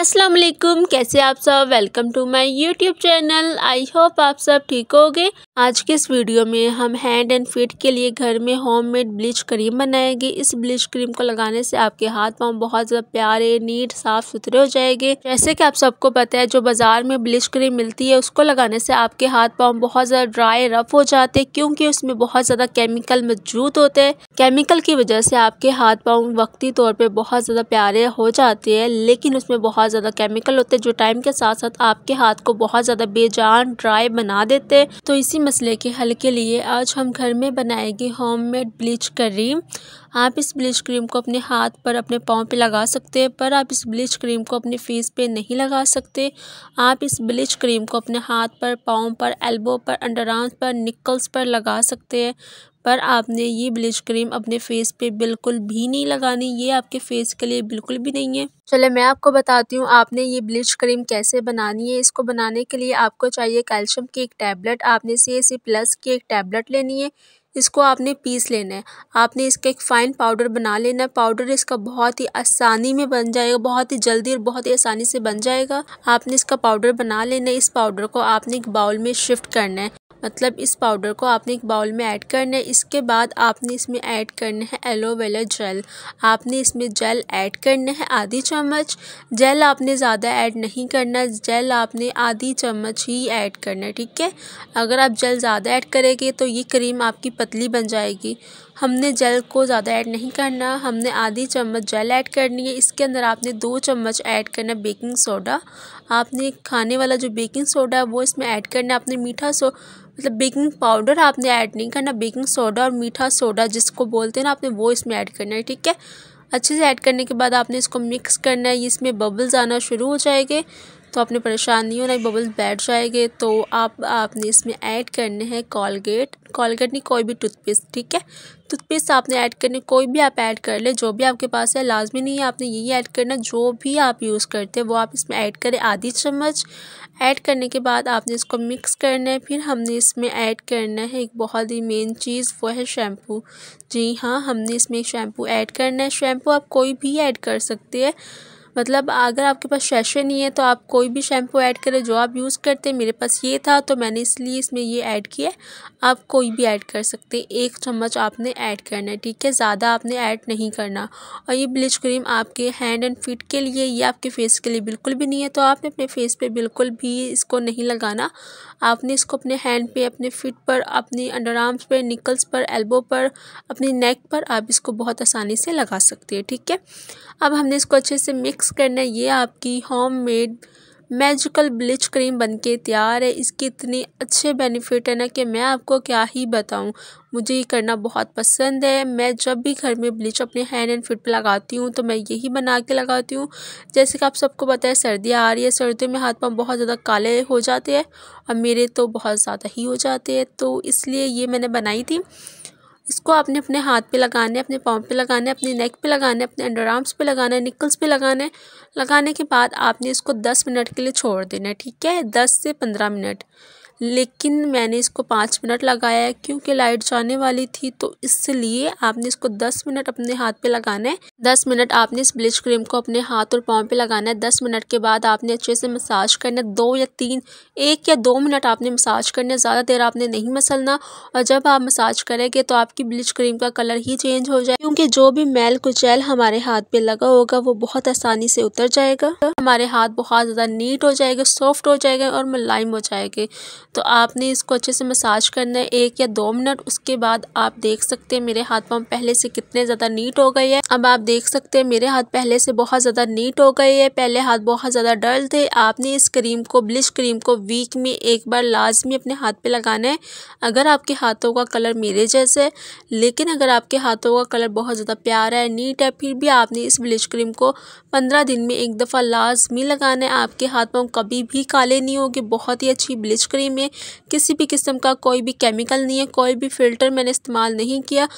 असलम कैसे आप सब welcome to my YouTube channel I hope आप सब ठीक गए आज के इस वीडियो में हम हैंड एंड फीट के लिए घर में होममेड ब्लीच क्रीम बनाएंगे इस ब्लीच क्रीम को लगाने से आपके हाथ पाँव बहुत ज़्यादा प्यारे नीट साफ सुथरे हो जाएंगे जैसे कि आप सबको पता है जो बाजार में ब्लीच क्रीम मिलती है उसको लगाने से आपके हाथ पाँव बहुत ज़्यादा ड्राई रफ हो जाते हैं क्योंकि उसमें बहुत ज़्यादा केमिकल मौजूद होते हैं केमिकल की वजह से आपके हाथ पाँव वक्ती तौर पर बहुत ज़्यादा प्यारे हो जाते हैं लेकिन उसमें बहुत बहुत ज़्यादा केमिकल होते हैं जो टाइम के साथ साथ आपके हाथ को बहुत ज़्यादा बेजान ड्राई बना देते हैं तो इसी मसले के हल के लिए आज हम घर में बनाएंगे होममेड ब्लीच क्रीम आप इस ब्लीच क्रीम को अपने हाथ पर अपने पाँव पे लगा सकते हैं पर आप इस ब्लीच क्रीम को अपने फेस पे नहीं लगा सकते आप इस ब्लीच क्रीम को अपने हाथ पर पाँव पर एल्बो पर अंडर आर्म्स पर निकल्स पर लगा सकते हैं पर आपने ये ब्लीच क्रीम अपने फेस पे बिल्कुल भी नहीं लगानी ये आपके फेस के लिए बिल्कुल भी नहीं है चले मैं आपको बताती हूँ आपने ये ब्लीच क्रीम कैसे बनानी है इसको बनाने के लिए आपको चाहिए कैल्शियम की एक टैबलेट आपने सी एस प्लस की एक टैबलेट लेनी है इसको आपने पीस लेना है आपने इसका एक फ़ाइन पाउडर बना लेना है पाउडर इसका बहुत ही आसानी में बन जाएगा बहुत ही जल्दी और बहुत ही आसानी से बन जाएगा आपने इसका पाउडर बना लेना है इस पाउडर को आपने एक बाउल में शिफ्ट करना है मतलब इस पाउडर को आपने एक बाउल में ऐड करना है इसके बाद आपने इसमें ऐड करना है एलोवेरा जेल आपने इसमें जेल ऐड करना है आधी चम्मच जेल आपने ज़्यादा ऐड नहीं करना जेल आपने आधी चम्मच ही ऐड करना है ठीक है अगर आप जेल ज़्यादा ऐड करेंगे तो ये क्रीम आपकी पतली बन जाएगी हमने जेल को ज़्यादा ऐड नहीं करना हमने आधी चम्मच जेल ऐड करनी है इसके अंदर आपने दो चम्मच ऐड करना बेकिंग सोडा आपने खाने वाला जो बेकिंग सोडा है वो इसमें ऐड करना है आपने मीठा सो मतलब बेकिंग पाउडर आपने ऐड नहीं करना बेकिंग सोडा और मीठा सोडा जिसको बोलते हैं ना आपने वो इसमें ऐड करना है ठीक है अच्छे से ऐड करने के बाद आपने इसको मिक्स करना है इसमें बबल्स आना शुरू हो जाएंगे तो आपने परेशान नहीं होना बबल्स बैठ जाएंगे तो आप आपने इसमें ऐड करने हैं कॉलगेट कॉलगेट नहीं कोई भी टूथपेस्ट ठीक है टूथपेस्ट आपने ऐड करने कोई भी आप ऐड कर ले जो भी आपके पास है लाजमी नहीं है आपने यही ऐड करना जो भी आप यूज़ करते हैं वो आप इसमें ऐड करें आधी चम्मच ऐड करने के बाद आपने इसको मिक्स करना है फिर हमने इसमें ऐड करना है एक बहुत ही मेन चीज़ वो है शैम्पू जी हाँ हमने इसमें एक शैम्पू ऐड करना है शैम्पू आप कोई भी ऐड कर सकते हैं मतलब अगर आपके पास शैशे नहीं है तो आप कोई भी शैम्पू ऐड करें जो आप यूज़ करते हैं मेरे पास ये था तो मैंने इसलिए इसमें ये ऐड किया आप कोई भी ऐड कर सकते हैं एक चम्मच आपने ऐड करना है ठीक है ज़्यादा आपने ऐड नहीं करना और ये ब्लीच क्रीम आपके हैंड एंड फिट के लिए या आपके फेस के लिए बिल्कुल भी नहीं है तो आपने अपने फेस पर बिल्कुल भी इसको नहीं लगाना आपने इसको अपने हैंड पे अपने फिट पर अपनी अंडर आर्म्स पर निकल्स पर एल्बो पर अपनी नेक पर आप इसको बहुत आसानी से लगा सकते हैं ठीक है अब हमने इसको अच्छे से मिक्स मिक्स करना है ये आपकी होममेड मैजिकल ब्लीच क्रीम बनके तैयार है इसके इतने अच्छे बेनिफिट है ना कि मैं आपको क्या ही बताऊं मुझे ये करना बहुत पसंद है मैं जब भी घर में ब्लीच अपने हैंड एंड फिट पे लगाती हूँ तो मैं यही बना के लगाती हूँ जैसे कि आप सबको पता है सर्दियाँ आ रही है सर्दियों में हाथ पाँव बहुत ज़्यादा काले हो जाते हैं और मेरे तो बहुत ज़्यादा ही हो जाते हैं तो इसलिए ये मैंने बनाई थी इसको आपने अपने हाथ पे लगाने अपने पाँव पे लगाने अपने नेक पे लगाने अपने अंडर आर्म्स पे लगाना है निकल्स पे लगाने लगाने के बाद आपने इसको दस मिनट के लिए छोड़ देना है ठीक है दस से पंद्रह मिनट लेकिन मैंने इसको पाँच मिनट लगाया क्योंकि लाइट जाने वाली थी तो इसलिए आपने इसको दस मिनट अपने हाथ पे लगाना है दस मिनट आपने इस ब्लिच क्रीम को अपने हाथ और पाँव पे लगाना है दस मिनट के बाद आपने अच्छे से मसाज करना है दो या तीन एक या दो मिनट आपने मसाज करना है ज़्यादा देर आपने नहीं मसलना और जब आप मसाज करेंगे तो आपकी ब्लिच क्रीम का कलर ही चेंज हो जाए क्योंकि जो भी मैल कुचैल हमारे हाथ पे लगा होगा वो बहुत आसानी से उतर जाएगा हमारे हाथ बहुत ज़्यादा नीट हो जाएगा सॉफ्ट हो जाएगा और मुलायम हो जाएंगे तो आपने इसको अच्छे से मसाज करना है एक या दो मिनट उसके बाद आप देख सकते हैं मेरे हाथ पाँव पहले से कितने ज़्यादा नीट हो गए हैं अब आप देख सकते हैं मेरे हाथ पहले से बहुत ज़्यादा नीट हो गए हैं पहले हाथ बहुत ज़्यादा डल थे आपने इस क्रीम को ब्लिश क्रीम को वीक में एक बार लाजमी अपने हाथ पर लगाना है अगर आपके हाथों का कलर मेरे जैसे है लेकिन अगर आपके हाथों का कलर बहुत ज़्यादा प्यारा है नीट है फिर भी आपने इस ब्लिश क्रीम को पंद्रह दिन में एक दफ़ा लाजमी लगाना है आपके हाथ पाँव कभी भी काले नहीं होंगे बहुत ही अच्छी ब्लिच क्रीम है में किसी भी किस्म का कोई भी केमिकल नहीं है कोई भी फ़िल्टर मैंने इस्तेमाल नहीं किया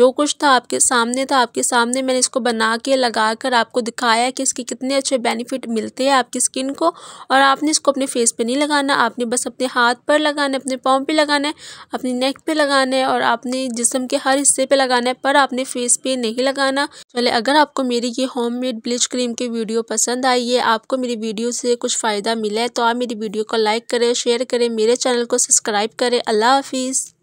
जो कुछ था आपके सामने था आपके सामने मैंने इसको बना के लगा कर आपको दिखाया कि इसके कितने अच्छे बेनिफिट मिलते हैं आपकी स्किन को और आपने इसको अपने फेस पर नहीं लगाना आपने बस अपने हाथ पर लगाना अपने पाँव पर लगाना है अपनी नेक पर लगाना है और आपने जिसम के हर हिस्से पर लगाना है पर आपने फेस पर नहीं लगाना चले अगर आपको मेरी ये होममेड ब्लीच क्रीम की वीडियो पसंद आई है आपको मेरी वीडियो से कुछ फ़ायदा मिला है तो आप मेरी वीडियो को लाइक करें शेयर करें मेरे चैनल को सब्सक्राइब करें अल्लाह हाफिज़